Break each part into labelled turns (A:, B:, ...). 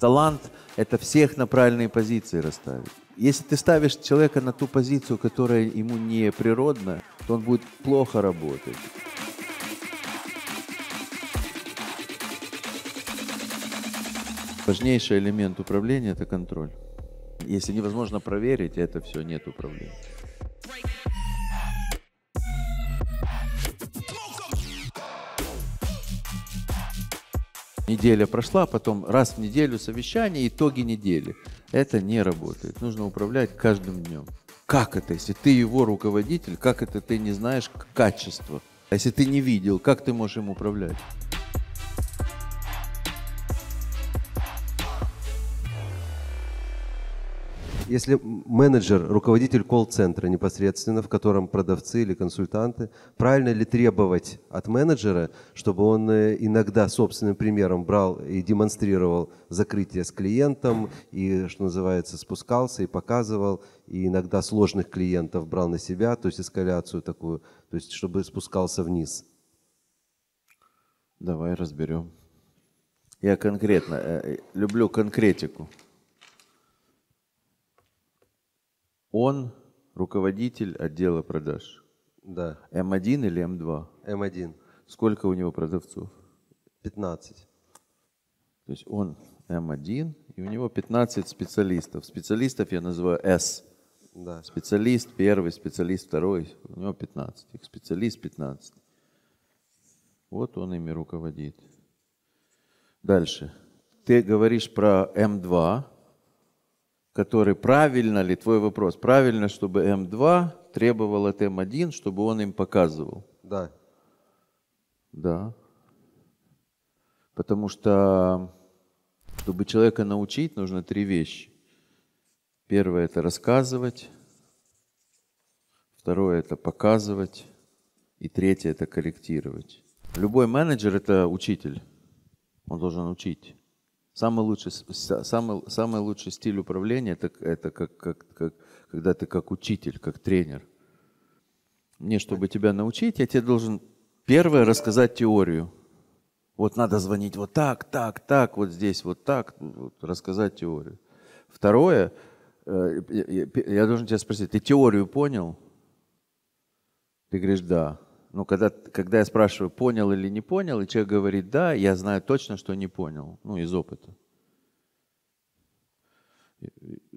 A: Талант – это всех на правильные позиции расставить. Если ты ставишь человека на ту позицию, которая ему не природна, то он будет плохо работать. Важнейший элемент управления – это контроль. Если невозможно проверить, это все нет управления. неделя прошла, потом раз в неделю совещание, итоги недели. Это не работает. Нужно управлять каждым днем. Как это, если ты его руководитель, как это ты не знаешь качество? А если ты не видел, как ты можешь им управлять? если менеджер, руководитель колл-центра непосредственно, в котором продавцы или консультанты, правильно ли требовать от менеджера, чтобы он э, иногда собственным примером брал и демонстрировал закрытие с клиентом, и, что называется, спускался и показывал, и иногда сложных клиентов брал на себя, то есть эскаляцию такую, то есть чтобы спускался вниз? Давай разберем. Я конкретно, э, э, люблю конкретику. Он руководитель отдела продаж. Да. М1 или М2? М1. Сколько у него продавцов? 15. То есть он М1, и у него 15 специалистов. Специалистов я называю С. Да. Специалист первый, специалист второй, у него 15. Их специалист 15. Вот он ими руководит. Дальше. Ты говоришь про М2, который правильно ли, твой вопрос, правильно, чтобы М2 требовал от М1, чтобы он им показывал? Да. Да. Потому что, чтобы человека научить, нужно три вещи. Первое – это рассказывать. Второе – это показывать. И третье – это корректировать. Любой менеджер – это учитель. Он должен учить. Самый лучший, самый, самый лучший стиль управления это, это как, как, как, когда ты как учитель, как тренер. Мне, чтобы тебя научить, я тебе должен первое рассказать теорию. Вот надо звонить вот так, так, так, вот здесь вот так, вот, рассказать теорию. Второе, э, я должен тебя спросить, ты теорию понял? Ты говоришь, да ну, когда, когда я спрашиваю, понял или не понял, и человек говорит, да, я знаю точно, что не понял, ну, из опыта.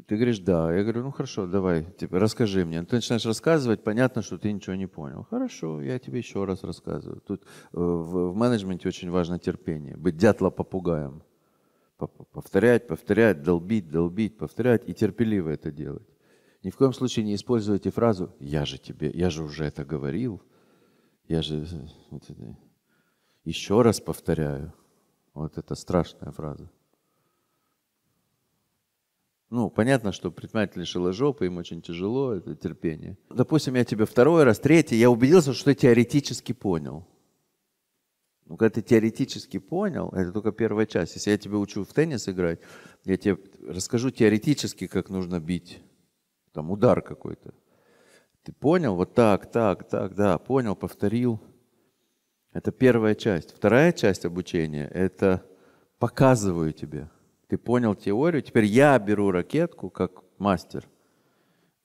A: Ты говоришь, да. Я говорю, ну хорошо, давай, типа, расскажи мне. Ты начинаешь рассказывать, понятно, что ты ничего не понял. Хорошо, я тебе еще раз рассказываю. Тут э, в, в менеджменте очень важно терпение, быть дятло попугаем Повторять, повторять, долбить, долбить, повторять и терпеливо это делать. Ни в коем случае не используйте фразу «я же тебе, я же уже это говорил», я же вот это, еще раз повторяю. Вот это страшная фраза. Ну, понятно, что предприниматель лишила жопы, им очень тяжело, это терпение. Допустим, я тебе второй раз, третий, я убедился, что ты теоретически понял. Ну, когда ты теоретически понял, это только первая часть. Если я тебя учу в теннис играть, я тебе расскажу теоретически, как нужно бить. Там удар какой-то. Ты понял? Вот так, так, так, да, понял, повторил. Это первая часть. Вторая часть обучения – это показываю тебе. Ты понял теорию, теперь я беру ракетку как мастер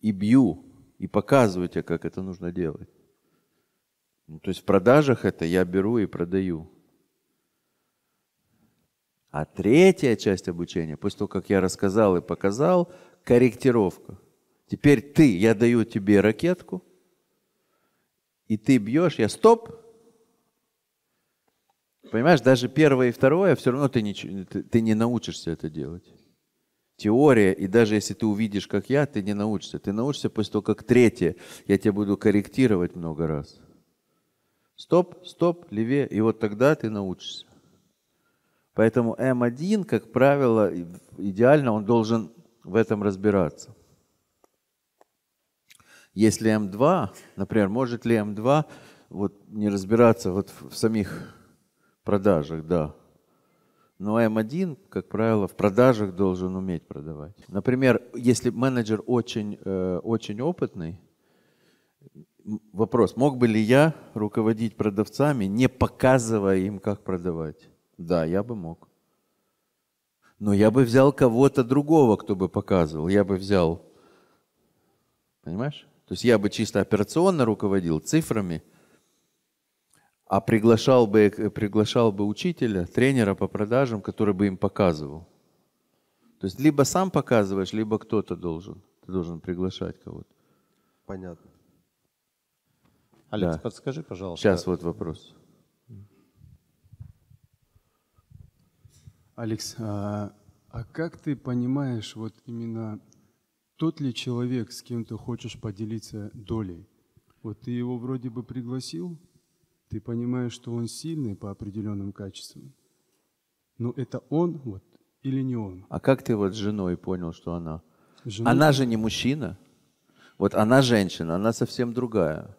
A: и бью, и показываю тебе, как это нужно делать. Ну, то есть в продажах это я беру и продаю. А третья часть обучения, после того, как я рассказал и показал, корректировка – Теперь ты, я даю тебе ракетку, и ты бьешь, я стоп. Понимаешь, даже первое и второе, все равно ты не, ты, не научишься это делать. Теория, и даже если ты увидишь, как я, ты не научишься. Ты научишься после того, как третье. Я тебя буду корректировать много раз. Стоп, стоп, левее. И вот тогда ты научишься. Поэтому М1, как правило, идеально он должен в этом разбираться. Если М2, например, может ли М2 вот не разбираться вот в самих продажах, да. Но М1, как правило, в продажах должен уметь продавать. Например, если менеджер очень, э, очень опытный, вопрос, мог бы ли я руководить продавцами, не показывая им, как продавать? Да, я бы мог. Но я бы взял кого-то другого, кто бы показывал. Я бы взял, понимаешь? То есть я бы чисто операционно руководил цифрами, а приглашал бы, приглашал бы учителя, тренера по продажам, который бы им показывал. То есть либо сам показываешь, либо кто-то должен. Ты должен приглашать кого-то. Понятно.
B: Алекс, да. подскажи, пожалуйста. Сейчас вот вопрос. Алекс, а, а как ты понимаешь вот именно тот ли человек, с кем ты хочешь поделиться долей? Вот ты его вроде бы пригласил, ты понимаешь, что он сильный по определенным качествам, но это он вот или не он?
A: А как ты вот с женой понял, что она? Жена... Она же не мужчина. Вот она женщина, она совсем другая.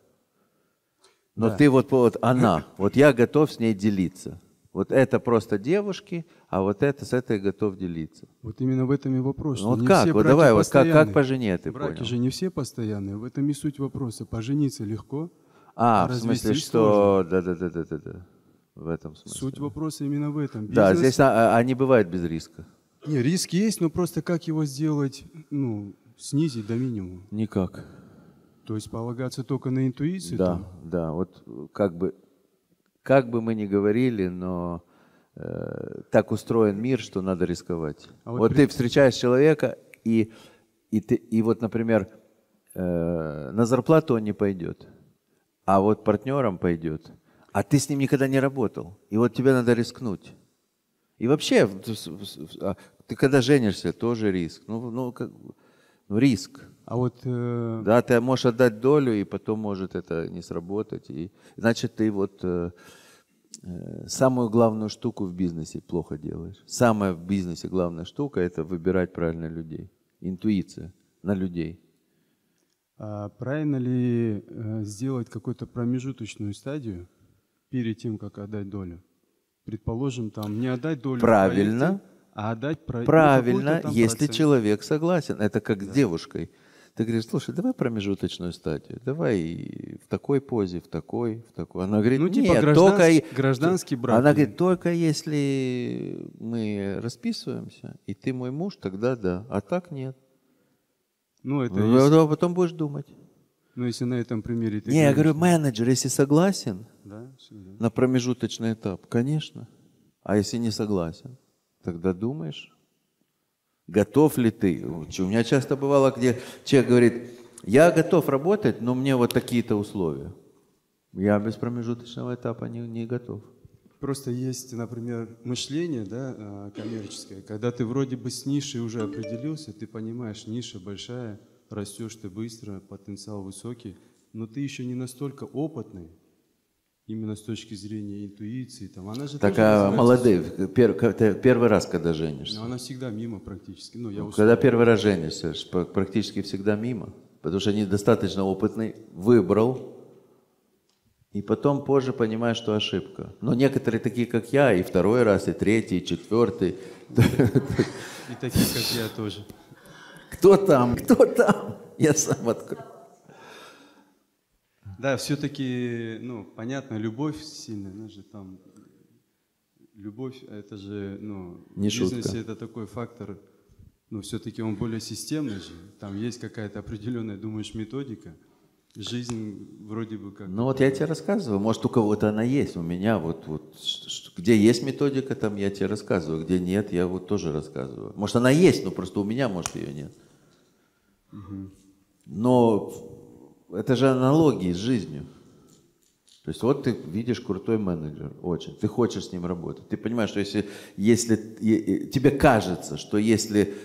A: Но да. ты вот, вот она, вот я готов с ней делиться. Вот это просто девушки, а вот это с этой готов делиться.
B: Вот именно в этом и вопрос. Ну, вот не как? Все вот давай, вот как, как по жене ты Браки понял? же не все постоянные. В этом и суть вопроса. Пожениться легко, а, а в смысле, что...
A: Да-да-да-да-да. В этом смысле.
B: Суть вопроса именно в этом. Бизнес... Да, здесь
A: а, они а, а бывают без риска.
B: Не, риск есть, но просто как его сделать, ну, снизить до минимума? Никак. То есть полагаться только на интуицию? Да, там?
A: да. Вот как бы как бы мы ни говорили, но э, так устроен мир, что надо рисковать. А вот вот при... ты встречаешь человека, и, и, ты, и вот, например, э, на зарплату он не пойдет, а вот партнером пойдет. А ты с ним никогда не работал. И вот тебе надо рискнуть. И вообще, а, ты когда женишься, тоже риск. Ну, ну, как, ну риск.
B: А вот... Э...
A: Да, ты можешь отдать долю, и потом может это не сработать. И, значит, ты вот э, Э, самую главную штуку в бизнесе плохо делаешь. Самая в бизнесе главная штука – это выбирать правильно людей. Интуиция на людей.
B: А правильно ли э, сделать какую-то промежуточную стадию перед тем, как отдать долю? Предположим, там не отдать долю. Правильно. Проекте, а отдать про... Ну, правильно, если процент.
A: человек согласен. Это как да. с девушкой. Ты говоришь, слушай, давай промежуточную стадию, давай в такой позе, в такой, в такой. Она говорит, ну, типа нет, типа только... гражданский брак. Она говорит, только если мы расписываемся, и ты мой муж, тогда да, а так нет. Ну, это ну, если... Потом будешь думать. Ну,
B: если на этом примере... не, я говорю,
A: менеджер, если согласен да, на промежуточный этап, конечно. А если не согласен, тогда думаешь, готов ли ты. У меня часто бывало, где человек говорит, я готов работать, но мне вот такие-то условия. Я без промежуточного этапа не, не готов.
B: Просто есть, например, мышление да, э, коммерческое. Когда ты вроде бы с нишей уже определился, ты понимаешь, ниша большая, растешь ты быстро, потенциал высокий, но ты еще не настолько опытный, именно с точки зрения интуиции. Там, она же так а
A: пер, первый раз, когда женишься?
B: Но она всегда мимо практически. Ну, я ну, когда
A: первый раз женишься, практически всегда мимо. Потому что они достаточно опытный, выбрал, и потом позже понимаешь, что ошибка. Но некоторые такие, как я, и второй раз, и третий, и четвертый. И такие, как я тоже. Кто там? Кто там? Я сам открою.
B: Да, все-таки, ну, понятно, любовь сильная, она же там, любовь, это же, ну, Не в бизнесе шутка. это такой фактор, но ну, все-таки он более системный же, там есть какая-то определенная, думаешь, методика, жизнь вроде бы как... Ну вот я
A: тебе рассказываю, может у кого-то она есть, у меня вот, вот где есть методика, там я тебе рассказываю, где нет, я вот тоже рассказываю. Может она есть, но просто у меня, может ее нет. Угу. Но это же аналогии с жизнью. То есть вот ты видишь крутой менеджер, очень, ты хочешь с ним работать. Ты понимаешь, что если, если тебе кажется, что если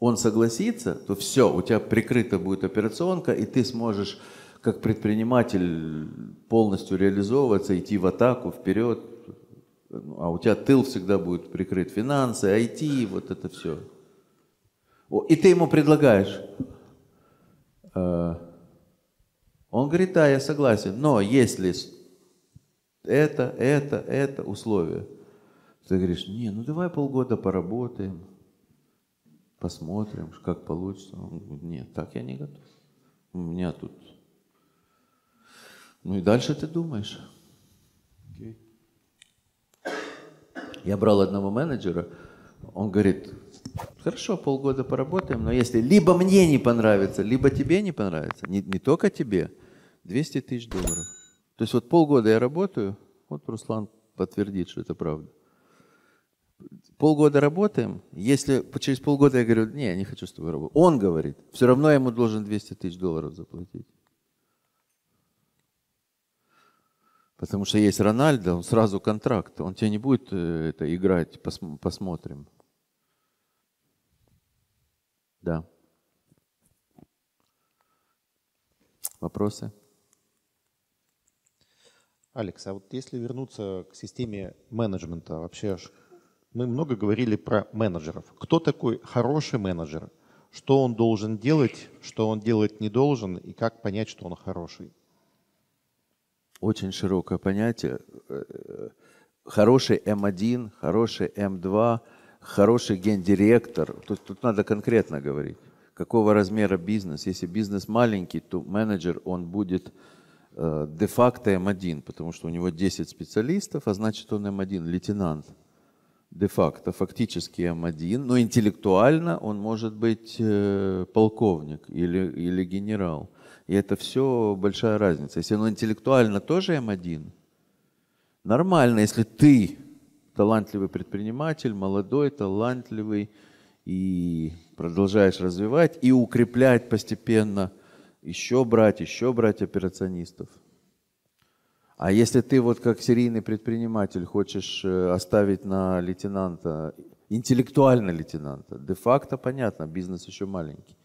A: он согласится, то все, у тебя прикрыта будет операционка, и ты сможешь как предприниматель полностью реализовываться, идти в атаку, вперед. Ну, а у тебя тыл всегда будет прикрыт, финансы, IT, вот это все. И ты ему предлагаешь э, он говорит, да, я согласен, но если это, это, это условие, ты говоришь, не, ну давай полгода поработаем, посмотрим, как получится. Он говорит, нет, так я не готов. У меня тут... Ну и дальше ты думаешь. Okay. Я брал одного менеджера, он говорит, Хорошо, полгода поработаем, но если либо мне не понравится, либо тебе не понравится, не, не только тебе, 200 тысяч долларов. То есть вот полгода я работаю, вот Руслан подтвердит, что это правда. Полгода работаем, если через полгода я говорю, не, я не хочу с тобой работать, он говорит, все равно я ему должен 200 тысяч долларов заплатить. Потому что есть Рональдо, он сразу контракт, он тебе не будет э, это играть, посмотрим. Да. Вопросы?
C: Алекс, а вот если вернуться к системе менеджмента, вообще мы много говорили про менеджеров. Кто такой хороший менеджер? Что он должен делать, что он делать не должен, и как понять, что он хороший?
A: Очень широкое понятие. Э, э, хороший М1, эм хороший М2, эм хороший гендиректор, тут, тут надо конкретно говорить, какого размера бизнес. Если бизнес маленький, то менеджер, он будет э, де-факто М1, эм потому что у него 10 специалистов, а значит он М1, эм лейтенант. Де-факто, фактически М1, эм но интеллектуально он может быть э, полковник или, или генерал. И это все большая разница. Если он интеллектуально тоже М1, нормально, если ты талантливый предприниматель, молодой, талантливый, и продолжаешь развивать и укреплять постепенно, еще брать, еще брать операционистов. А если ты вот как серийный предприниматель хочешь э, оставить на лейтенанта, интеллектуально лейтенанта, де-факто понятно, бизнес еще маленький.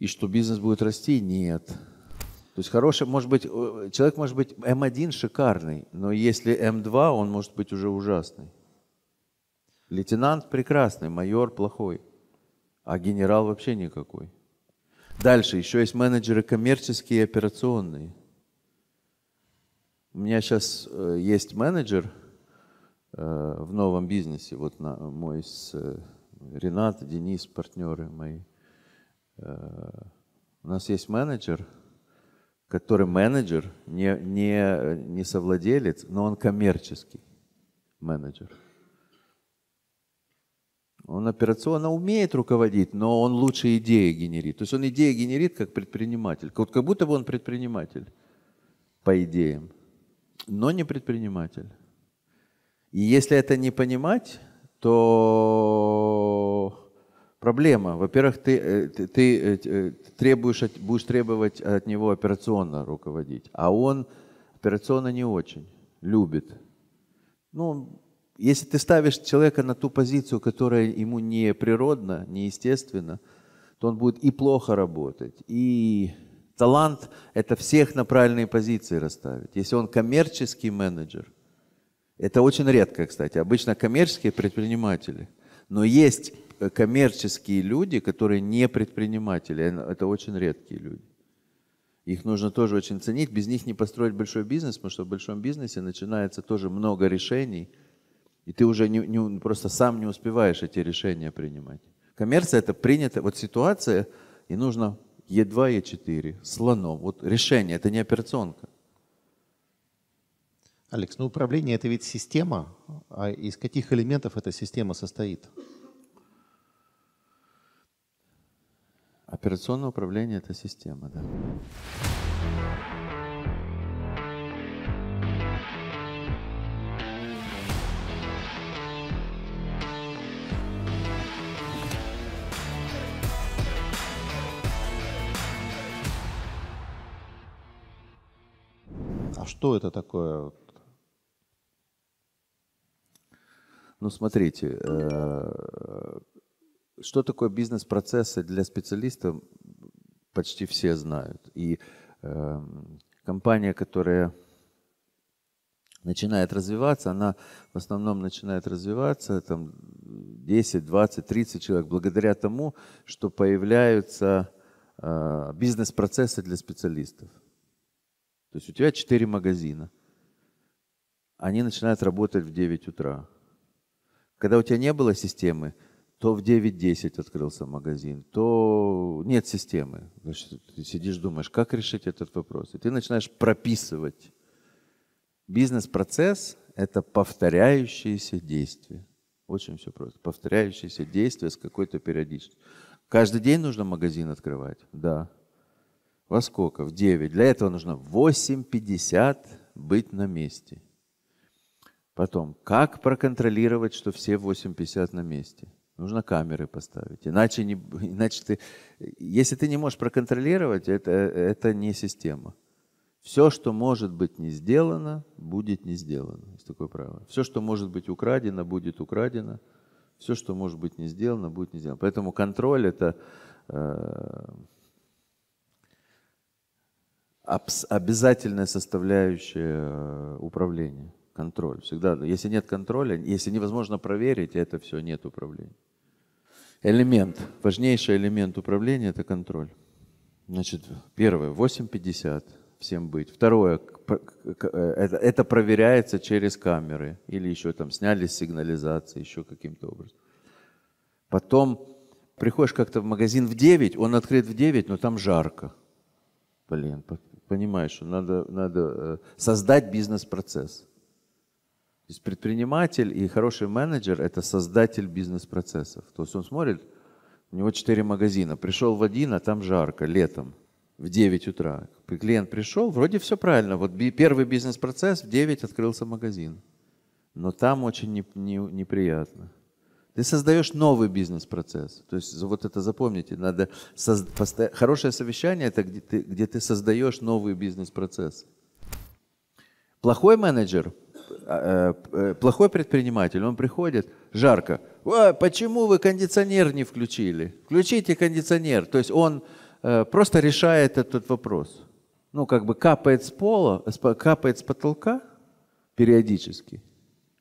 A: И что бизнес будет расти? Нет. То есть хороший, может быть, э, человек может быть М1 эм шикарный, но если М2, эм он может быть уже ужасный. Лейтенант прекрасный, майор плохой, а генерал вообще никакой. Дальше еще есть менеджеры коммерческие и операционные. У меня сейчас э, есть менеджер э, в новом бизнесе, вот мой с Ренат, Денис, партнеры мои. У нас есть менеджер – который менеджер, не, не, не совладелец, но он коммерческий менеджер. Он операционно умеет руководить, но он лучше идеи генерит. То есть он идеи генерит как предприниматель. Вот как будто бы он предприниматель по идеям, но не предприниматель. И если это не понимать, то проблема. Во-первых, ты, э, ты, ты э, э, требуешь, будешь требовать от него операционно руководить, а он операционно не очень любит. Ну, если ты ставишь человека на ту позицию, которая ему не природна, не естественна, то он будет и плохо работать, и талант – это всех на правильные позиции расставить. Если он коммерческий менеджер, это очень редко, кстати, обычно коммерческие предприниматели, но есть коммерческие люди, которые не предприниматели. Э, это очень редкие люди. Их нужно тоже очень ценить. Без них не построить большой бизнес, потому что в большом бизнесе начинается тоже много решений, и ты уже не, не, просто сам не успеваешь эти решения принимать. Коммерция – это принято, вот ситуация, и нужно Е2, Е4, слоном. Вот решение, это не операционка. Алекс, ну управление это ведь система, а из каких элементов эта система состоит? Операционное управление – это система, да. А что это такое? Ну, смотрите, э, что такое бизнес-процессы для специалиста, почти все знают. И э, компания, которая начинает развиваться, она в основном начинает развиваться там 10, 20, 30 человек благодаря тому, что появляются э, бизнес-процессы для специалистов. То есть у тебя 4 магазина. Они начинают работать в 9 утра. Когда у тебя не было системы, то в 9.10 открылся магазин, то нет системы. Значит, ты сидишь, думаешь, как решить этот вопрос. И ты начинаешь прописывать. Бизнес-процесс – это повторяющиеся действия. Очень все просто. Повторяющиеся действия с какой-то периодичностью. Каждый день нужно магазин открывать? Да. Во сколько? В 9. Для этого нужно 8.50 быть на месте. Потом, как проконтролировать, что все 8.50 на месте? Нужно камеры поставить. Иначе, не, иначе ты... Если ты не можешь проконтролировать, это, это не система. Все, что может быть не сделано, будет не сделано. Есть такое правило. Все, что может быть украдено, будет украдено. Все, что может быть не сделано, будет не сделано. Поэтому контроль это э, обязательная составляющая э, управления контроль. Всегда, если нет контроля, если невозможно проверить, это все нет управления. Элемент, важнейший элемент управления – это контроль. Значит, первое, 8.50 всем быть. Второе, э, это, проверяется через камеры или еще там сняли с сигнализации, еще каким-то образом. Потом приходишь как-то в магазин в 9, он открыт в 9, но там жарко. Блин, понимаешь, что надо, надо э, создать бизнес-процесс. То есть предприниматель и хороший менеджер – это создатель бизнес-процессов. То есть он смотрит, у него четыре магазина, пришел в один, а там жарко, летом, в 9 утра. Клиент пришел, вроде все правильно, вот первый бизнес-процесс, в 9 открылся магазин. Но там очень не, не, неприятно. Ты создаешь новый бизнес-процесс. То есть вот это запомните, надо соз... Посто... хорошее совещание это где ты, где ты создаешь новый бизнес-процесс. Плохой менеджер а, э, э, плохой предприниматель, он приходит, жарко, почему вы кондиционер не включили? Включите кондиционер. То есть он э, просто решает этот вопрос. Ну, как бы капает с пола, капает с потолка периодически.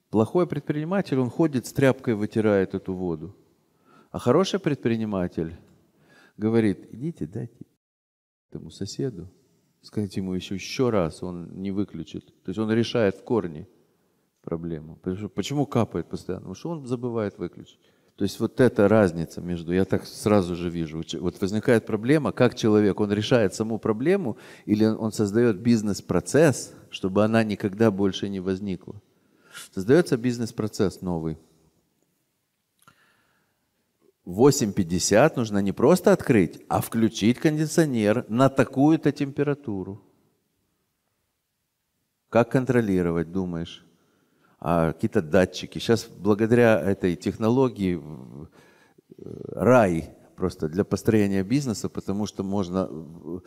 A: Плохой предприниматель, он ходит с тряпкой, вытирает эту воду. А хороший предприниматель говорит, идите, дайте этому соседу, скажите ему еще, еще раз, он не выключит. То есть он решает в корне проблему. Потому что, почему капает постоянно? Потому что он забывает выключить. То есть вот эта разница между, я так сразу же вижу, вот возникает проблема, как человек, он решает саму проблему или он создает бизнес-процесс, чтобы она никогда больше не возникла. Создается бизнес-процесс новый. 8.50 нужно не просто открыть, а включить кондиционер на такую-то температуру. Как контролировать, думаешь? А, какие-то датчики. Сейчас благодаря этой технологии э, рай просто для построения бизнеса, потому что можно э,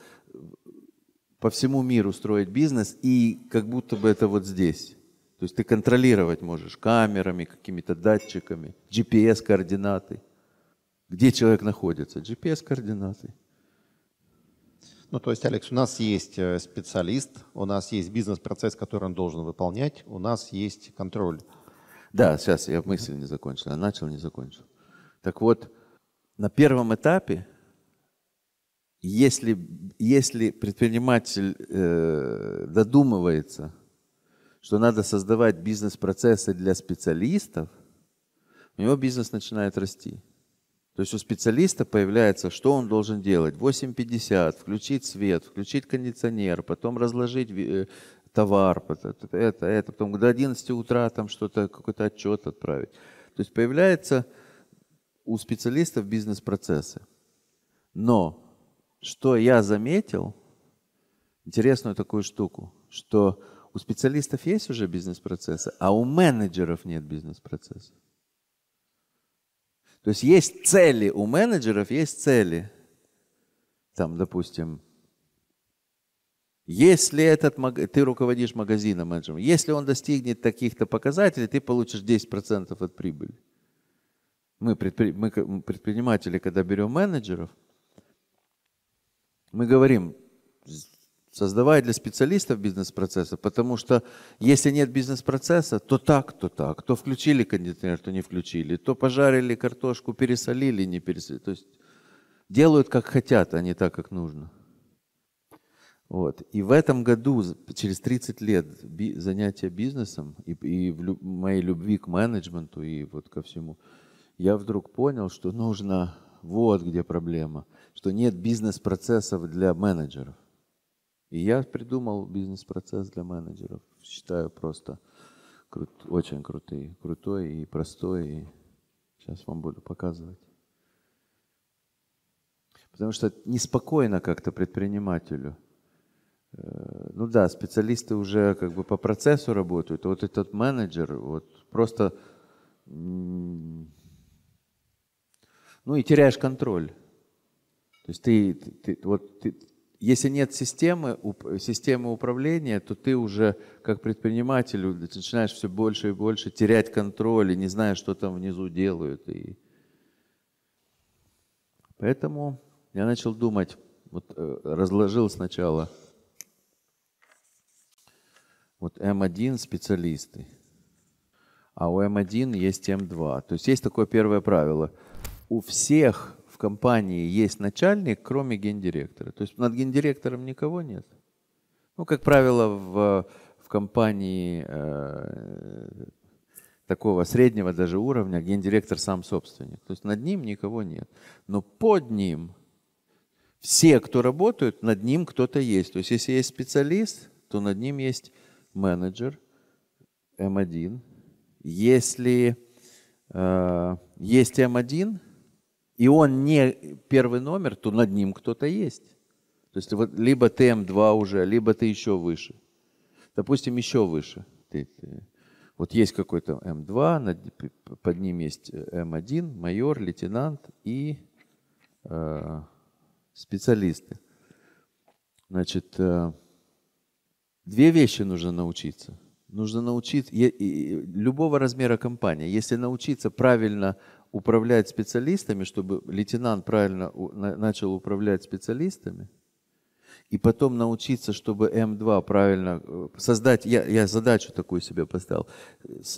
A: по всему миру строить бизнес, и как будто бы это вот здесь. То есть ты контролировать можешь камерами, какими-то датчиками, GPS-координаты. Где человек находится? GPS-координаты. Ну,
C: то есть, Алекс, у нас есть э, специалист, у нас есть бизнес-процесс, который он должен выполнять, у
A: нас есть контроль. Да, сейчас я мысль не закончил, я начал, не закончил. Так вот, на первом этапе, если, если предприниматель э, додумывается, что надо создавать бизнес-процессы для специалистов, у него бизнес начинает расти. То есть у специалиста появляется, что он должен делать. 8.50, включить свет, включить кондиционер, потом разложить э, товар, э, это, это, потом до 11 утра там что-то, какой-то отчет отправить. То есть появляется у специалистов бизнес-процессы. Но что я заметил, интересную такую штуку, что у специалистов есть уже бизнес-процессы, а у менеджеров нет бизнес-процессов. То есть есть цели, у менеджеров есть цели. Там, допустим, если этот, ты руководишь магазином менеджером, если он достигнет таких-то показателей, ты получишь 10% от прибыли. Мы, предпри, мы предприниматели, когда берем менеджеров, мы говорим, создавая для специалистов бизнес процессы потому что если нет бизнес-процесса, то так, то так, то включили кондиционер, то не включили, то пожарили картошку, пересолили, не пересолили. То есть делают как хотят, а не так, как нужно. Вот. И в этом году, через 30 лет би, занятия бизнесом и, и в люб, моей любви к менеджменту и вот ко всему, я вдруг понял, что нужно вот где проблема, что нет бизнес-процессов для менеджеров – и я придумал бизнес-процесс для менеджеров. Считаю просто крут, очень крутой, крутой и простой. И сейчас вам буду показывать. Потому что неспокойно как-то предпринимателю. Э, ну да, специалисты уже как бы по процессу работают, а вот этот менеджер вот просто... Ну и теряешь контроль. То есть ты, ты, ты вот ты, если нет системы, системы управления, то ты уже как предприниматель начинаешь все больше и больше терять контроль и не знаешь, что там внизу делают. И... Поэтому я начал думать, вот э, разложил сначала. Вот М1 специалисты, а у М1 есть М2. То есть есть такое первое правило. У всех компании есть начальник, кроме гендиректора. То есть над гендиректором никого нет. Ну, как правило, в, в компании э, такого среднего даже уровня гендиректор сам собственник. То есть над ним никого нет. Но под ним все, кто работают, над ним кто-то есть. То есть если есть специалист, то над ним есть менеджер М1. Эм если э, есть М1, эм и он не первый номер, то над ним кто-то есть. То есть вот либо ты М2 эм уже, либо ты еще выше. Допустим, еще выше. Ты, ты. Вот есть какой-то М2, эм над, под ним есть э, М1, эм майор, лейтенант и э, специалисты. Значит, э, две вещи нужно научиться. Нужно научиться, любого размера компания, если научиться правильно управлять специалистами, чтобы лейтенант правильно начал управлять специалистами, и потом научиться, чтобы М2 правильно э, создать, я, я задачу такую себе поставил,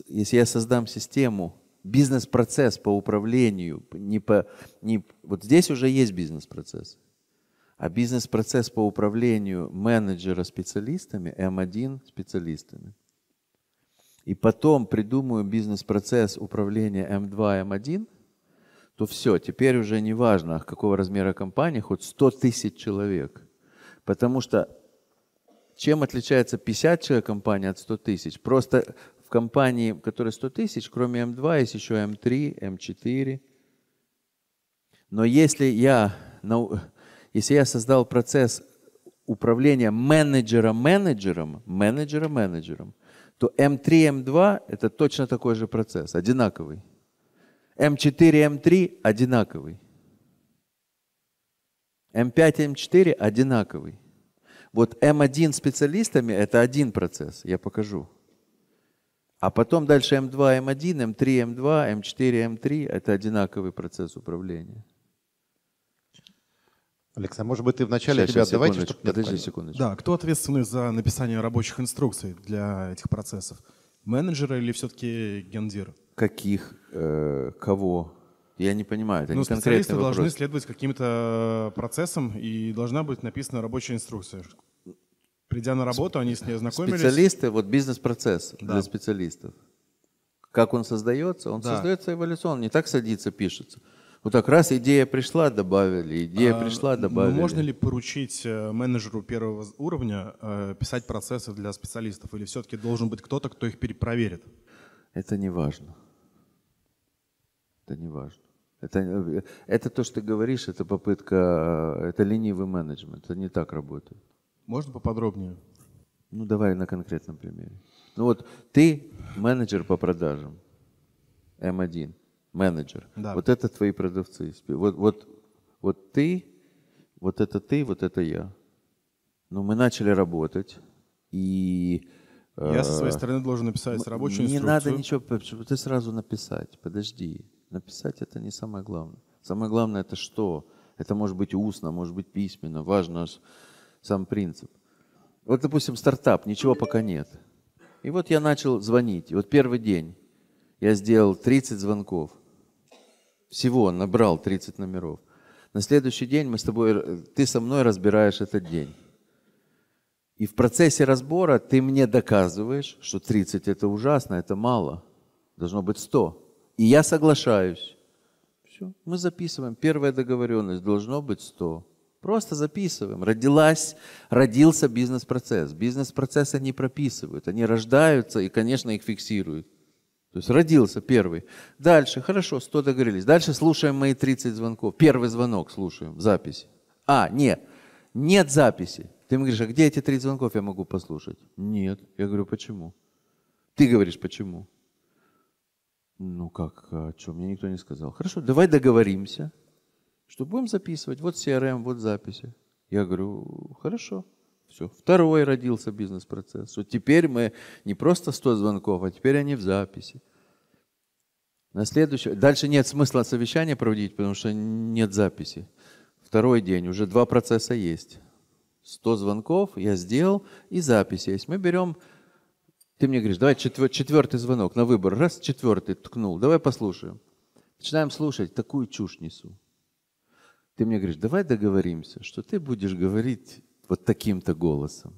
A: если я создам систему, бизнес-процесс по управлению, не по, не, вот здесь уже есть бизнес-процесс, а бизнес-процесс по управлению менеджера специалистами, М1 специалистами – и потом придумаю бизнес-процесс управления М2, эм М1, эм то все, теперь уже не важно, какого размера компания, хоть 100 тысяч человек. Потому что чем отличается 50 человек компания от 100 тысяч? Просто в компании, которая 100 тысяч, кроме М2 эм есть еще М3, М4. Но если я, если я создал процесс управления менеджера менеджером, менеджера менеджером, то М3, М2 – это точно такой же процесс, одинаковый. М4, М3 – одинаковый. М5, М4 – одинаковый. Вот М1 специалистами – это один процесс, я покажу. А потом дальше М2, М1, М3, М2, М4, М3 – это одинаковый процесс управления. Алекс, а может быть ты вначале сейчас, тебя сейчас, чтобы... Подожди секундочку. Да,
C: кто ответственный за написание рабочих инструкций для этих процессов? Менеджеры или все-таки гендир?
A: Каких? Э, кого? Я не понимаю, это ну, не специалисты вопрос. должны
C: следовать каким-то э, процессам, и должна быть написана рабочая инструкция. Придя на работу, они с ней ознакомились. Специалисты,
A: вот бизнес-процесс да. для специалистов. Как он создается? Он да. создается эволюционно, не так садится, пишется. Вот так раз идея пришла, добавили, идея а, пришла, ну, добавили. Ну, можно
C: ли поручить э, менеджеру первого уровня э, писать процессы для специалистов? Или все-таки должен быть кто-то, кто их
A: перепроверит? Это не важно. Это не важно. Это, э, это то, что ты говоришь, это попытка, э, это ленивый менеджмент, это не так работает. Можно поподробнее? Ну, давай на конкретном примере. Ну вот ты менеджер по продажам, М1 менеджер. Да. Вот это твои продавцы. Вот, вот, вот ты, вот это ты, вот это я. Ну, мы начали работать, и... Э, я э, со своей стороны должен написать рабочую не инструкцию. Не надо ничего, ты сразу написать, подожди. Написать это не самое главное. Самое главное это что? Это может быть устно, может быть письменно. Важно сам принцип. Вот, допустим, стартап, ничего пока нет. И вот я начал звонить. И вот первый день я сделал 30 звонков. Всего набрал 30 номеров. На следующий день мы с тобой, э, ты со мной разбираешь этот день. И в процессе разбора ты мне доказываешь, что 30 это ужасно, это мало. Должно быть 100. И я соглашаюсь. Все, мы записываем. Первая договоренность должно быть 100. Просто записываем. Родилась, родился бизнес-процесс. Бизнес-процессы не прописывают. Они рождаются и, конечно, их фиксируют. То есть родился первый. Дальше, хорошо, 100 договорились. Дальше слушаем мои 30 звонков. Первый звонок слушаем, запись. А, нет, нет записи. Ты мне говоришь, а где эти 30 звонков я могу послушать? Нет. Я говорю, почему? Ты говоришь, почему? Ну как, а что, мне никто не сказал. Хорошо, давай договоримся, что будем записывать. Вот CRM, вот записи. Я говорю, хорошо. Все. Второй родился бизнес-процесс. Вот теперь мы не просто 100 звонков, а теперь они в записи. На следующий, Дальше нет смысла совещание проводить, потому что нет записи. Второй день. Уже два процесса есть. 100 звонков я сделал, и запись есть. Мы берем, ты мне говоришь, давай четвер, четвертый звонок на выбор. Раз, четвертый ткнул, давай послушаем. Начинаем слушать, такую чушь несу. Ты мне говоришь, давай договоримся, что ты будешь говорить вот таким-то голосом.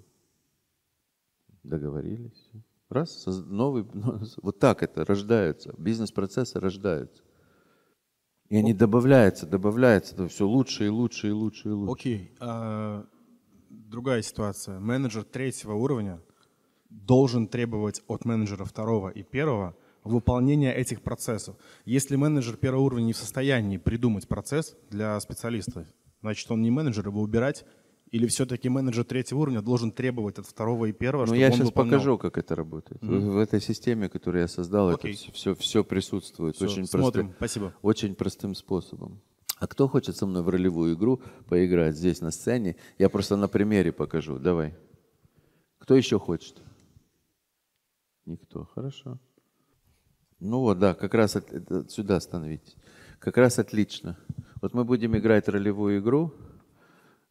A: Договорились. Раз, новый, ну, вот так это рождаются, бизнес-процессы рождаются. И они добавляются, добавляются, это все лучше и лучше и лучше и лучше.
C: Окей. А, другая ситуация. Менеджер третьего уровня должен требовать от менеджера второго и первого выполнения этих процессов. Если менеджер первого уровня не в состоянии придумать процесс для специалиста, значит, он не менеджер, его убирать или все-таки менеджер третьего уровня должен требовать от второго и первого, Ну, я сейчас выполнял... покажу, как это работает. Mm-hmm.
A: В этой системе, которую я создал, okay. это все, все присутствует. Все, очень смотрим, простым, спасибо. Очень простым способом. А кто хочет со мной в ролевую игру поиграть здесь на сцене? Я просто на примере покажу. Давай. Кто еще хочет? Никто. Хорошо. Ну вот, да, как раз от, э, сюда становитесь. Как раз отлично. Вот мы будем играть ролевую игру.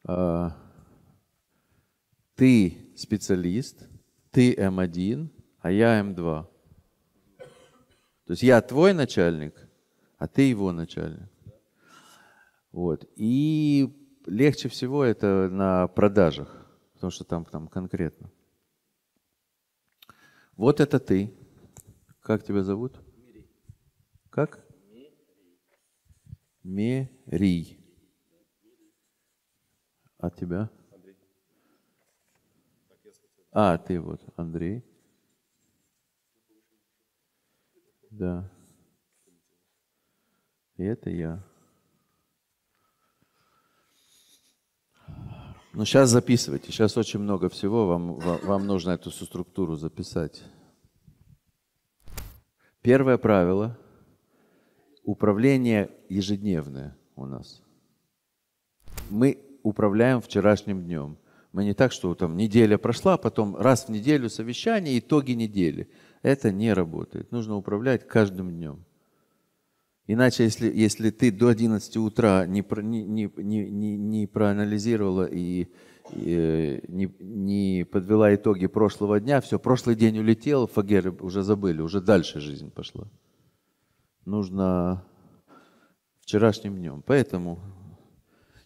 A: А, ты специалист, ты М1, а я М2. То есть я твой начальник, а ты его начальник. Вот. И легче всего это на продажах, потому что там, там конкретно. Вот это ты. Как тебя зовут? Как? Мерий. А тебя? А, ты вот, Андрей. Да. И это я. Ну, сейчас записывайте. Сейчас очень много всего. Вам, вам, нужно эту структуру записать. Первое правило. Управление ежедневное у нас. Мы управляем вчерашним днем. Мы не так, что там неделя прошла, а потом раз в неделю совещание, итоги недели. Это не работает. Нужно управлять каждым днем. Иначе, если, если ты до 11 утра не, не, не, не, не проанализировала и, и э, не, не подвела итоги прошлого дня, все, прошлый день улетел, фагеры уже забыли, уже дальше жизнь пошла. Нужно вчерашним днем. Поэтому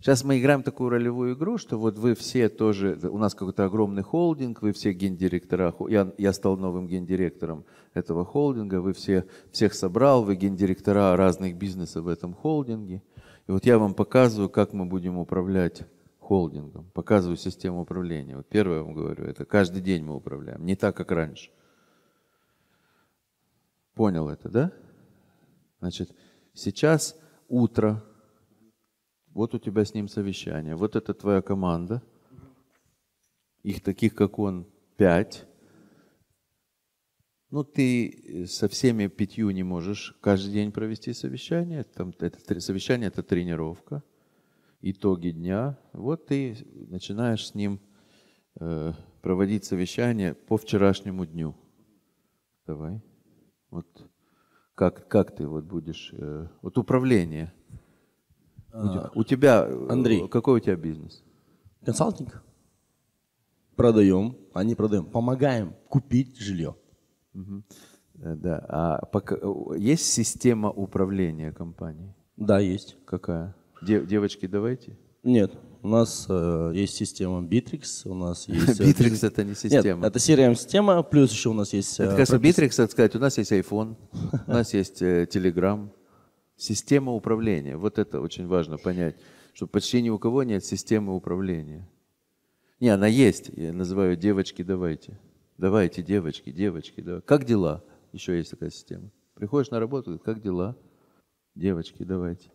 A: Сейчас мы играем такую ролевую игру, что вот вы все тоже, у нас какой-то огромный холдинг, вы все гендиректора, я, я стал новым гендиректором этого холдинга, вы все, всех собрал, вы гендиректора разных бизнесов в этом холдинге. И вот я вам показываю, как мы будем управлять холдингом, показываю систему управления. Вот первое я вам говорю, это каждый день мы управляем, не так, как раньше. Понял это, да? Значит, сейчас утро, вот у тебя с ним совещание, вот это твоя команда, их таких, как он, пять. Ну, ты э, со всеми пятью не можешь каждый день провести совещание. Там, это, совещание – это тренировка, итоги дня. Вот ты начинаешь с ним э, проводить совещание по вчерашнему дню. Давай. Вот как, как ты вот будешь... Э, вот управление –
D: а, у тебя, э, Андрей, какой у тебя бизнес? Консалтинг. Продаем, а не продаем, помогаем купить жилье. Угу. Да. А пока, э, есть система управления компанией? Да, есть. Какая? Дев, девочки, давайте. Нет, у нас э, есть система Bittrex, у нас есть... Bittrex это не система. Нет, это CRM-система, плюс еще у нас есть... Э, это, кажется, Bittrex, это сказать, у нас есть iPhone, у нас есть Telegram, Система управления.
A: Вот это очень важно понять, что почти ни у кого нет системы управления. Не, она есть. Я называю девочки, давайте. Давайте, девочки, девочки, давайте. Как дела? Еще есть такая система. Приходишь на работу, как дела? Девочки, давайте.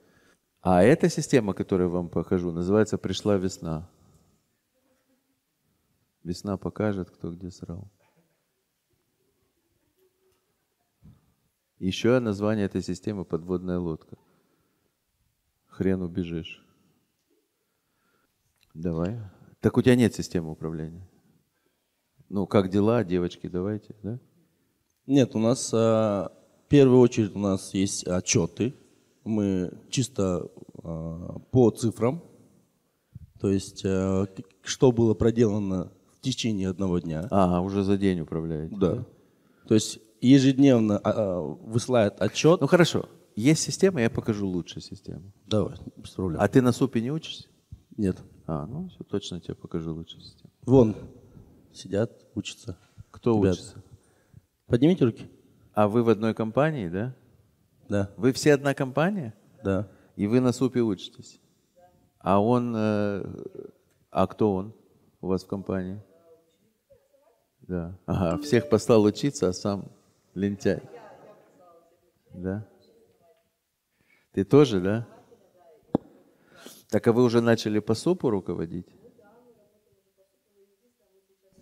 A: А эта система, которую я вам покажу, называется «Пришла весна». Весна покажет, кто где срал. Еще название этой системы подводная лодка. Хрен убежишь. Давай. Так у тебя нет системы
D: управления. Ну,
A: как дела, девочки, давайте, да?
D: Нет, у нас а, в первую очередь у нас есть отчеты. Мы чисто а, по цифрам, то есть а, что было проделано в течение одного дня. А, уже за день управляете. Да. да? То есть ежедневно а, а высылает отчет. Ну хорошо, есть система, я покажу лучшую систему. Давай, без проблем. А ты на супе не учишься? Нет. А, ну все, точно тебе покажу лучшую систему. Вон, сидят, учатся. Кто Ребят. учится? Поднимите руки. А вы в одной компании, да? Да. Вы все одна компания? Да. И
A: вы на супе учитесь? Да. А он, э, а кто он у вас в компании? Да. Ага, всех послал учиться, а сам Лентяй. Да? Ты тоже, да? Так а вы уже начали по СОПу руководить?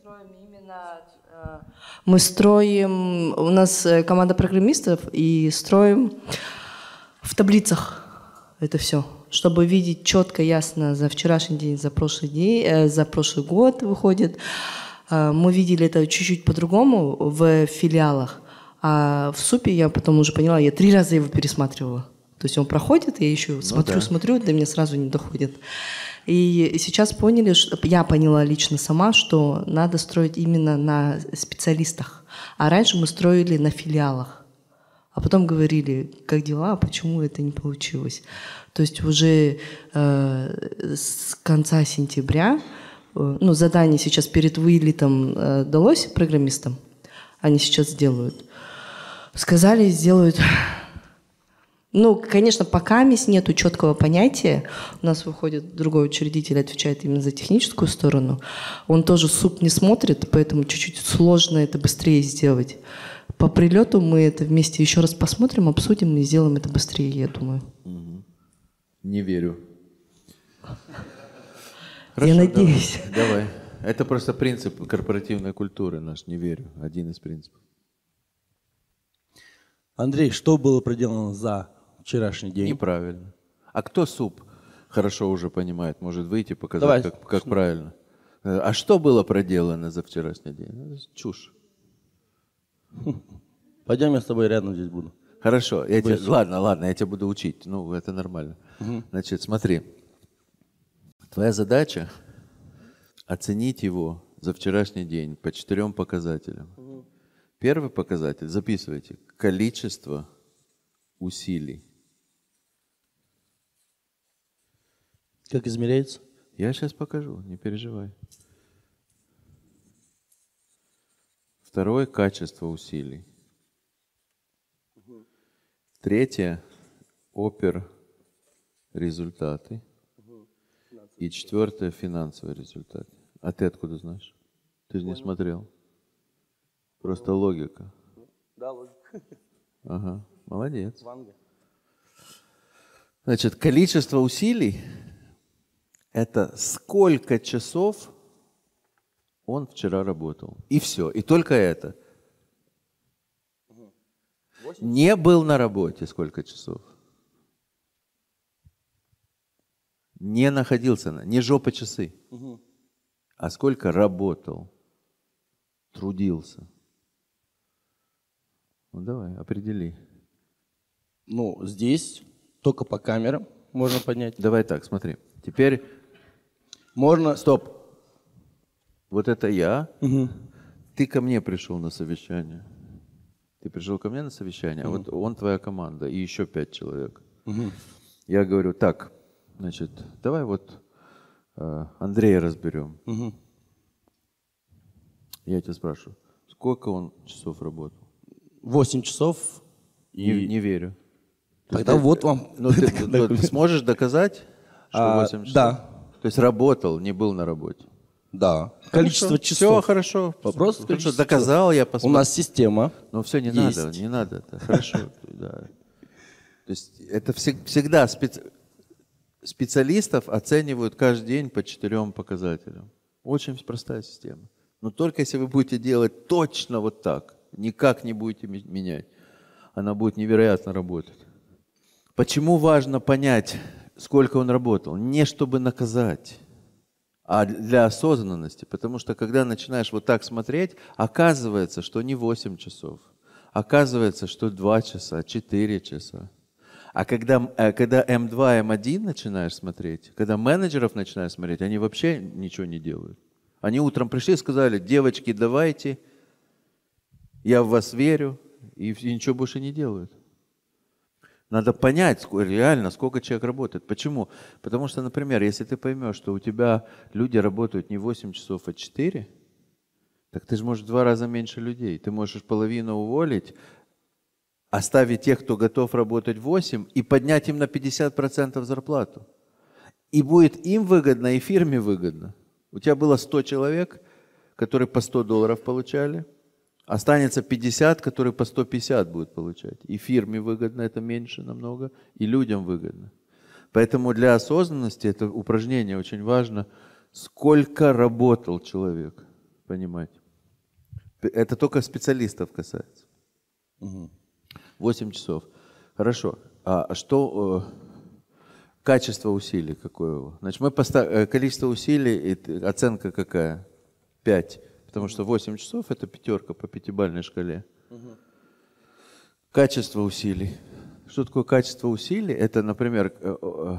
E: Э, мы строим, у нас э, команда программистов, и строим в таблицах это все, чтобы видеть четко, ясно за вчерашний день, за прошлый день, э, за прошлый год выходит. мы видели это чуть-чуть по-другому в филиалах. А в супе я потом уже поняла, я три раза его пересматривала. То есть он проходит, я еще ну, смотрю, да. смотрю, до меня сразу не доходит. И сейчас поняли, что, я поняла лично сама, что надо строить именно на специалистах. А раньше мы строили на филиалах. А потом говорили, как дела, а почему это не получилось. То есть уже э, с конца сентября, э, ну, задание сейчас перед вылетом э, далось программистам, они сейчас сделают сказали, сделают. Ну, конечно, пока мисс нету четкого понятия. У нас выходит другой учредитель, отвечает именно за техническую сторону. Он тоже суп не смотрит, поэтому чуть-чуть сложно это быстрее сделать. По прилету мы это вместе еще раз посмотрим, обсудим и сделаем это быстрее, я думаю.
A: Не верю. Хорошо, я надеюсь. Давай. давай.
D: Это просто принцип корпоративной культуры наш, не верю. Один из принципов. Андрей, что было проделано за вчерашний день? Неправильно.
A: А кто суп хорошо уже понимает, может выйти показать, Давай. как, как правильно. Э, а что было проделано за вчерашний день? Ну,
D: чушь. Пойдем, я с тобой рядом здесь буду. Хорошо, я тебя,
A: ладно, ладно, я тебя буду учить. Ну, это нормально. Угу. Значит, смотри. Твоя задача оценить его за вчерашний день по четырем показателям. Первый показатель, записывайте, количество усилий. Как измеряется? Я сейчас покажу, не переживай. Второе – качество усилий. Третье – опер результаты. И четвертое – финансовый результат. А ты откуда знаешь? Ты же не смотрел. Просто логика.
D: Да, логика.
A: Ага, молодец. Ванга. Значит, количество усилий – это сколько часов он вчера работал. И все, и только это. 8? Не был на работе сколько часов. Не находился, на, не жопа часы. Угу. А сколько работал, трудился. Ну давай, определи.
D: Ну, здесь только по камерам можно поднять. Давай так, смотри. Теперь... Можно... Стоп.
A: Вот это я. Угу. Ты ко мне пришел на совещание. Ты пришел ко мне на совещание, угу. вот он твоя команда и еще пять человек. Угу. Я говорю, так, значит, давай вот э, Андрея разберем. Угу. Я тебя спрашиваю, сколько он часов работает? 8 часов. Не, и... не верю. Тогда ты, вот вам. Ну, ты, ну, ты, ты сможешь доказать, что 8 а, часов? Да. То есть работал, не был на работе. Да. Хорошо. Количество часов. Все хорошо. Вопрос хорошо, доказал я посмотрел. У нас система. Но ну, все не есть. надо, не надо. Это хорошо. Да. То есть это всегда специ... специалистов оценивают каждый день по четырем показателям. Очень простая система. Но только если вы будете делать точно вот так – Никак не будете менять. Она будет невероятно работать. Почему важно понять, сколько он работал? Не чтобы наказать, а для осознанности. Потому что когда начинаешь вот так смотреть, оказывается, что не 8 часов. Оказывается, что 2 часа, 4 часа. А когда, э, когда М2, эм М1 эм начинаешь смотреть, когда менеджеров начинаешь смотреть, они вообще ничего не делают. Они утром пришли и сказали, девочки, давайте – я в вас верю, и, и ничего больше не делают. Надо понять сколько, реально, сколько человек работает. Почему? Потому что, например, если ты поймешь, что у тебя люди работают не 8 часов, а 4, так ты же можешь в два раза меньше людей. Ты можешь половину уволить, оставить тех, кто готов работать 8, и поднять им на 50% зарплату. И будет им выгодно, и фирме выгодно. У тебя было 100 человек, которые по 100 долларов получали – Останется 50, которые по 150 будут получать. И фирме выгодно это меньше намного, и людям выгодно. Поэтому для осознанности это упражнение очень важно. Сколько работал человек, понимаете? Это только специалистов касается. 8 часов. Хорошо. А что э, качество усилий какое его? Значит, мы постав... Э, количество усилий, оценка какая? 5. Потому что 8 часов – это пятерка по пятибальной шкале. Качество усилий. Что такое качество усилий? Это, например, э,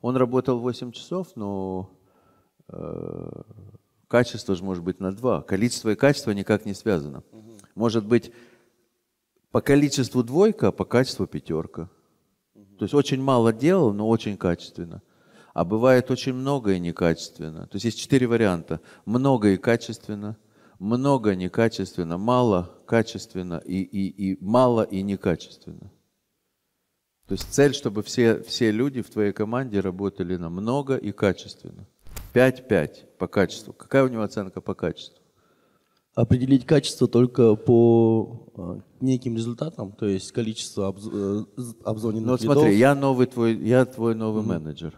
A: он работал 8 часов, но э, качество же может быть на 2. Количество и качество никак не связано. Может быть, по количеству двойка, а по качеству пятерка. То есть очень мало делал, но очень качественно. А бывает очень много и некачественно. То есть есть четыре варианта. Много и качественно – много некачественно, мало качественно и, и, и мало и некачественно. То есть цель, чтобы все, все люди в твоей команде работали на много и качественно. 5-5 по качеству. Какая у него
D: оценка по качеству? Определить качество только по а, неким результатам, то есть количество обз... Э, обзоненных Ну вот смотри, я новый твой, я твой новый
A: mm-hmm. менеджер.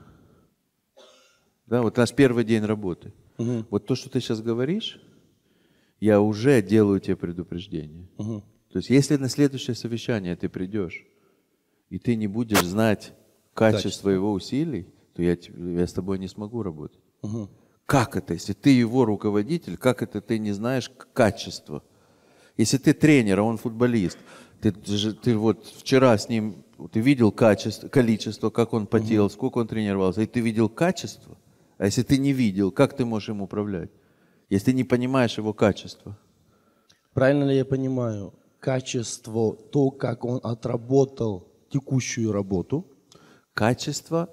A: Да, вот у нас первый день работы. Угу. Вот то, что ты сейчас говоришь, я уже делаю тебе предупреждение. Угу. То есть, если на следующее совещание ты придешь, и ты не будешь знать качество, своего усилий, то я, я с тобой не смогу работать. Угу. Как это, если ты его руководитель, как это ты не знаешь качество? Если ты тренер, а он футболист, ты, ты, ты вот вчера с ним, ты видел качество, количество, как он потел, угу. сколько он тренировался, и ты видел качество? А если ты не видел, как ты можешь им управлять? если не понимаешь его качество.
D: Правильно ли я понимаю? Качество, то, как он отработал текущую работу. Качество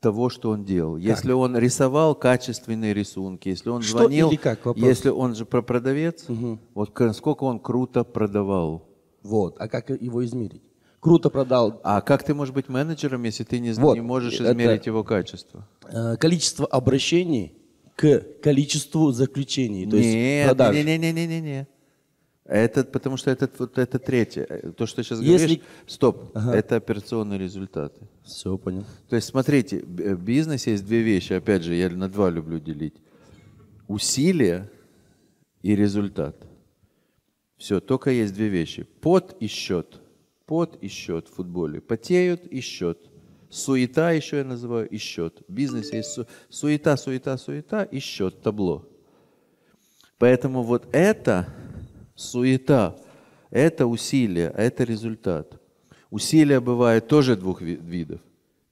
A: того, что он делал. Как? Если он рисовал качественные рисунки, если он что звонил, или как? если он же продавец, угу. вот сколько он круто продавал. Вот, а как его измерить? Круто продал. А как ты можешь быть менеджером, если ты не, вот, не можешь измерить его качество?
D: Э, количество обращений к количеству заключений, то нет, есть продаж. Нет,
A: нет, нет, нет, нет.
D: Это потому что это, вот это
A: третье. То, что сейчас Если... говоришь, стоп, ага. это операционные результаты. Все, понял. То есть смотрите, э, в бизнесе есть две вещи, опять же, я на два люблю делить. Усилие и результат. Все, только есть две вещи. Пот и счет. Пот и счет в футболе. Потеют и счет. Суета еще я называю и счет. В бизнесе есть су- суета, суета, суета и счет, табло. Поэтому вот это суета, это усилие, это результат. Усилия бывает тоже двух видов.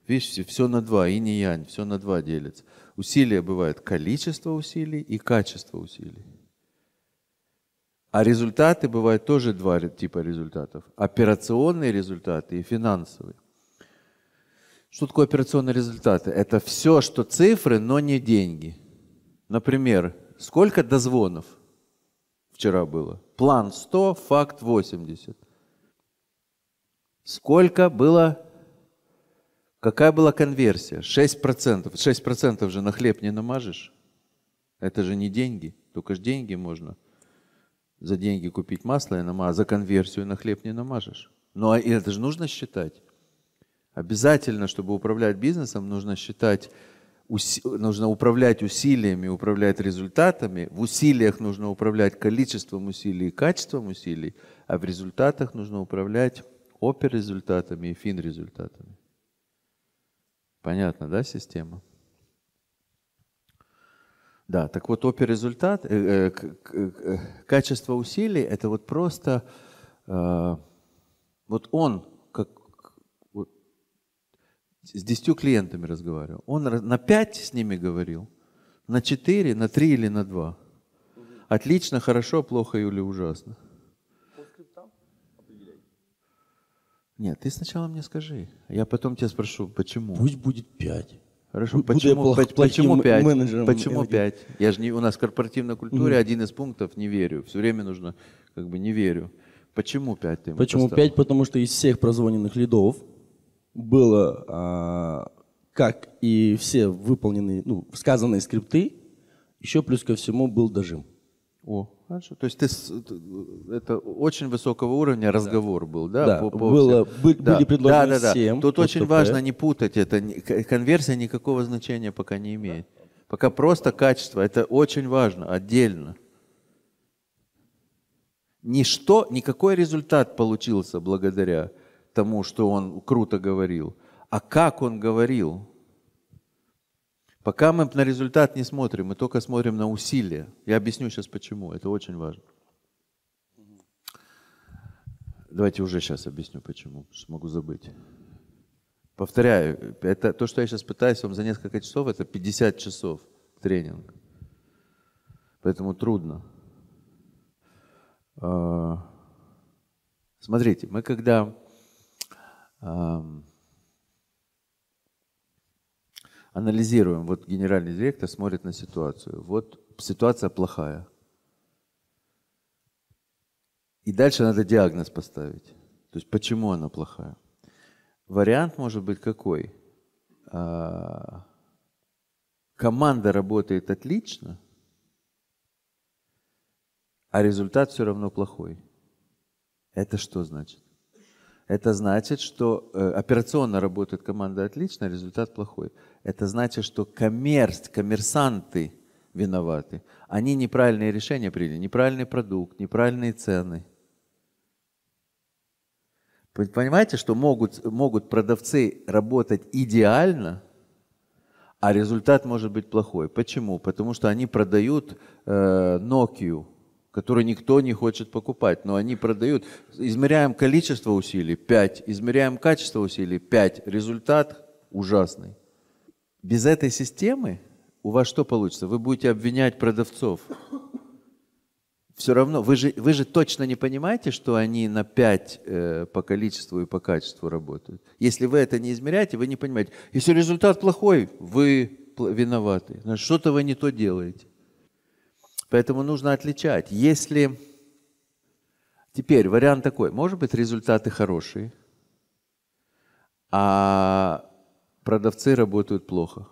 A: Видите, все на два, и не янь, все на два делится. Усилия бывает количество усилий и качество усилий. А результаты бывают тоже два типа результатов. Операционные результаты и финансовые. Что такое операционные результаты? Это все, что цифры, но не деньги. Например, сколько дозвонов вчера было? План 100, факт 80. Сколько было, какая была конверсия? 6%. 6% же на хлеб не намажешь. Это же не деньги, только же деньги можно. За деньги купить масло и намазать, за конверсию на хлеб не намажешь. Ну а это же нужно считать. Обязательно, чтобы управлять бизнесом, нужно считать, уси, нужно управлять усилиями, управлять результатами. В усилиях нужно управлять количеством усилий и качеством усилий, а в результатах нужно управлять опер-результатами и фин-результатами. Понятно, да, система? Да, так вот опер-результат, э, э, э качество усилий – это вот просто, э, вот он – с 10 клиентами разговаривал. Он на 5 с ними говорил, на 4, на 3 или на 2. Отлично, хорошо, плохо или ужасно. Нет, ты сначала мне скажи. А я потом тебя спрошу, почему. Пусть будет
D: 5. Хорошо, Буду почему, плох, почему 5? Менеджером почему
A: 5? Я же не, у нас в корпоративной культуре mm один из пунктов не верю. Все время нужно, как бы не верю. Почему 5 Почему поставил? 5?
D: Потому что из всех прозвоненных лидов было, а, как и все выполненные, ну, сказанные скрипты, еще плюс ко всему был дожим. О,
B: хорошо.
A: То есть ты, это очень высокого уровня разговор да. был, да? Да, по, по было, всем. да. были предложены да, да, да. всем. Тут поступает. очень важно
D: не путать это.
A: Конверсия никакого значения пока не имеет. Да. Пока просто качество. Это очень важно, отдельно. Ничто, никакой результат получился благодаря тому, что он круто говорил, а как он говорил. Пока мы на результат не смотрим, мы только смотрим на усилия. Я объясню сейчас почему, это очень важно. Давайте уже сейчас объясню почему, что могу забыть. Повторяю, это то, что я сейчас пытаюсь вам за несколько часов, это 50 часов тренинг. Поэтому трудно. А, смотрите, мы когда анализируем. Вот генеральный директор смотрит на ситуацию. Вот ситуация плохая. И дальше надо диагноз поставить. То есть почему она плохая. Вариант может быть какой? А, команда работает отлично, а результат все равно плохой. Это что значит? Это значит, что э, операционно работает команда отлично, результат плохой. Это значит, что коммерс, коммерсанты виноваты. Они неправильные решения приняли, неправильный продукт, неправильные цены. Понимаете, что могут, могут продавцы работать идеально, а результат может быть плохой. Почему? Потому что они продают э, Nokia – которые никто не хочет покупать, но они продают. Измеряем количество усилий – 5, измеряем качество усилий – 5, результат ужасный. Без этой системы у вас что получится? Вы будете обвинять продавцов. Все равно, вы же, вы же точно не понимаете, что они на 5 э, по количеству и по качеству работают. Если вы это не измеряете, вы не понимаете. Если результат плохой, вы виноваты. Что-то вы не то делаете. Поэтому нужно отличать. Если теперь вариант такой, может быть, результаты хорошие, а продавцы работают плохо.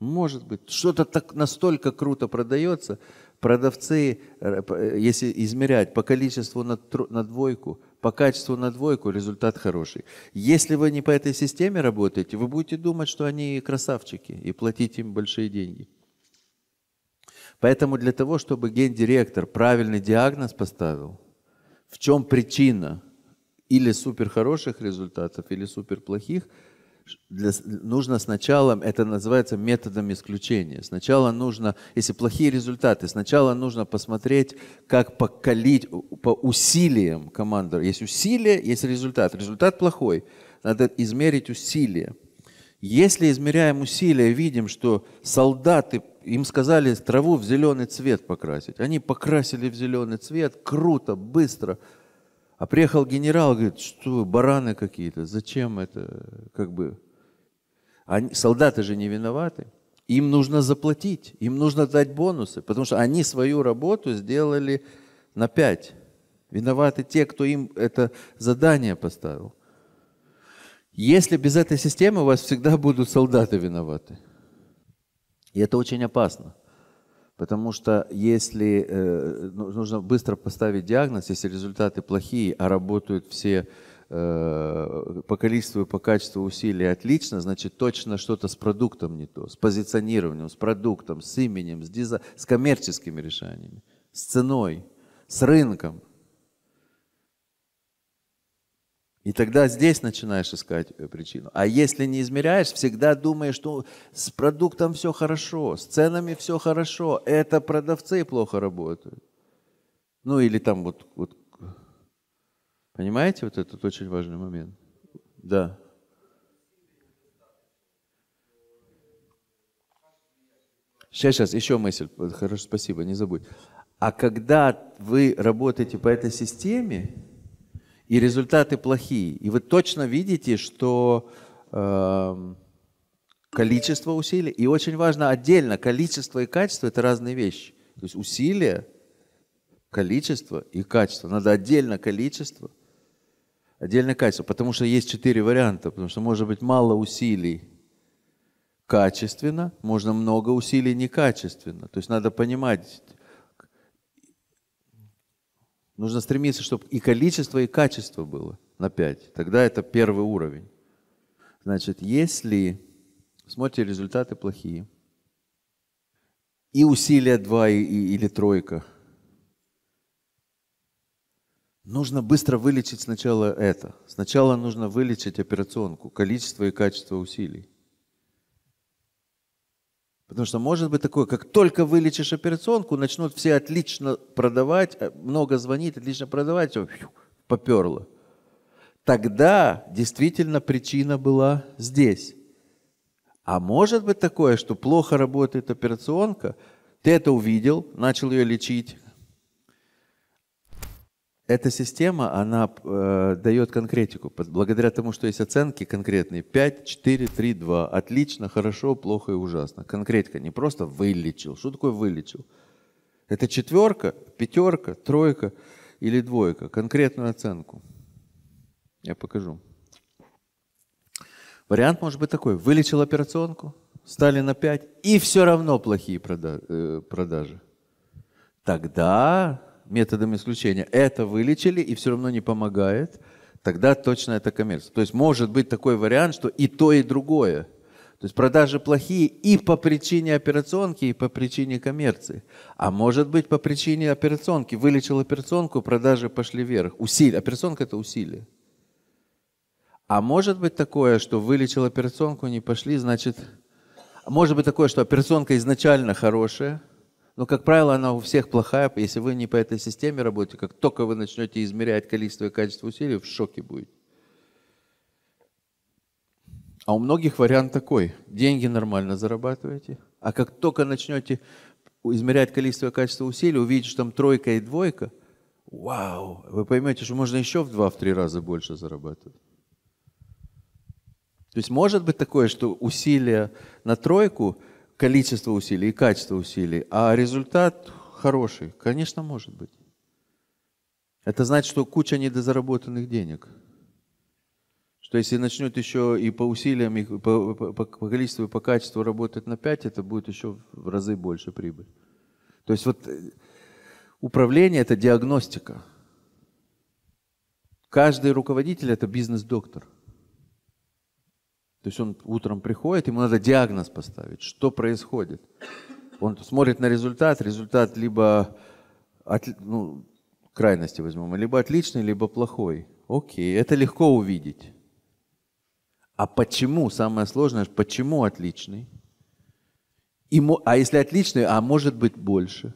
A: Может быть, что-то так настолько круто продается, продавцы, э, э, если измерять по количеству на, на двойку, по качеству на двойку, результат хороший. Если вы не по этой системе работаете, вы будете думать, что они красавчики и платить им большие деньги. Поэтому для того, чтобы гендиректор правильный диагноз поставил, в чем причина или супер хороших результатов, или супер плохих, для, нужно сначала, это называется методом исключения. Сначала нужно, если плохие результаты, сначала нужно посмотреть, как покалить по усилиям команды. Есть усилия, есть результат. Результат плохой. Надо измерить усилия. Если измеряем усилия, видим, что солдаты им сказали траву в зеленый цвет покрасить. Они покрасили в зеленый цвет, круто, быстро. А приехал генерал, говорит, что вы, бараны какие-то, зачем это, как бы. Они, солдаты же не виноваты. Им нужно заплатить, им нужно дать бонусы, потому что они свою работу сделали на пять. Виноваты те, кто им это задание поставил. Если без этой системы у вас всегда будут солдаты виноваты – и это очень опасно. Потому что если э, ну, нужно быстро поставить диагноз, если результаты плохие, а работают все э, по количеству и по качеству усилий отлично, значит точно что-то с продуктом не то, с позиционированием, с продуктом, с именем, с, диза... с коммерческими решениями, с ценой, с рынком – И тогда здесь начинаешь искать э, причину. А если не измеряешь, всегда думаешь, что с продуктом все хорошо, с ценами все хорошо, это продавцы плохо работают. Ну или там вот, вот понимаете, вот этот очень важный момент. Да. Сейчас, сейчас, еще мысль. Хорошо, спасибо, не забудь. А когда вы работаете по этой системе, и результаты плохие. И вы точно видите, что э, количество усилий, и очень важно отдельно, количество и качество – это разные вещи. То есть усилия, количество и качество. Надо отдельно количество, отдельно качество, потому что есть четыре варианта, потому что может быть мало усилий качественно, можно много усилий некачественно. То есть надо понимать, Нужно стремиться, чтобы и количество, и качество было на 5. Тогда это первый уровень. Значит, если, смотрите, результаты плохие, и усилия 2 и, и, или тройка, нужно быстро вылечить сначала это. Сначала нужно вылечить операционку, количество и качество усилий. Потому что может быть такое, как только вылечишь операционку, начнут все отлично продавать, э, много звонить, отлично продавать, все, фью, поперло. Тогда действительно причина была здесь. А может быть такое, что плохо работает операционка, ты это увидел, начал ее лечить, эта система, она э, дает конкретику. Благодаря тому, что есть оценки конкретные. 5, 4, 3, 2. Отлично, хорошо, плохо и ужасно. Конкретика. Не просто вылечил. Что такое вылечил? Это четверка, пятерка, тройка или двойка. Конкретную оценку. Я покажу. Вариант может быть такой. Вылечил операционку, стали на 5, и все равно плохие э, продажи. Тогда методом исключения. Это вылечили и все равно не помогает, тогда точно это коммерция. То есть может быть такой вариант, что и то, и другое. То есть продажи плохие и по причине операционки, и по причине коммерции. А может быть по причине операционки. Вылечил операционку, продажи пошли вверх. Усилие. Операционка – это усилие. А может быть такое, что вылечил операционку, не пошли, значит... Может быть такое, что операционка изначально хорошая – но, как правило, она у всех плохая. Если вы не по этой системе работаете, как только вы начнете измерять количество и качество усилий, в шоке будет. А у многих вариант такой. Деньги нормально зарабатываете, а как только начнете измерять количество и качество усилий, увидите, что там тройка и двойка,
B: вау,
A: вы поймете, что можно еще в два-три в раза больше зарабатывать. То есть может быть такое, что усилия на тройку – количество усилий и качество усилий, а результат хороший, конечно, может быть. Это значит, что куча недозаработанных денег. Что если начнет еще и по усилиям, и по, по, по количеству, и по качеству работать на 5, это будет еще в разы больше прибыль. То есть вот э, управление – это диагностика. Каждый руководитель – это бизнес-доктор – то есть он утром приходит, ему надо диагноз поставить, что происходит. Он смотрит на результат, результат либо от, ну, крайности возьмем, либо отличный, либо плохой. Окей, это легко увидеть. А почему, самое сложное, почему отличный? И, а если отличный, а может быть больше?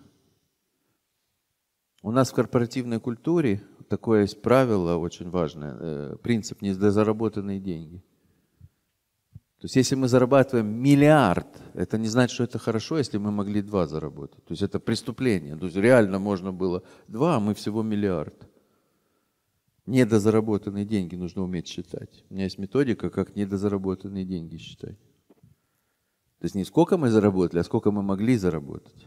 A: У нас в корпоративной культуре такое есть правило очень важное, э, принцип «не заработанные деньги». То есть если мы зарабатываем миллиард, это не значит, что это хорошо, если мы могли два заработать. То есть это преступление. То есть реально можно было два, а мы всего миллиард. Недозаработанные деньги нужно уметь считать. У меня есть методика, как недозаработанные деньги считать. То есть не сколько мы заработали, а сколько мы могли заработать.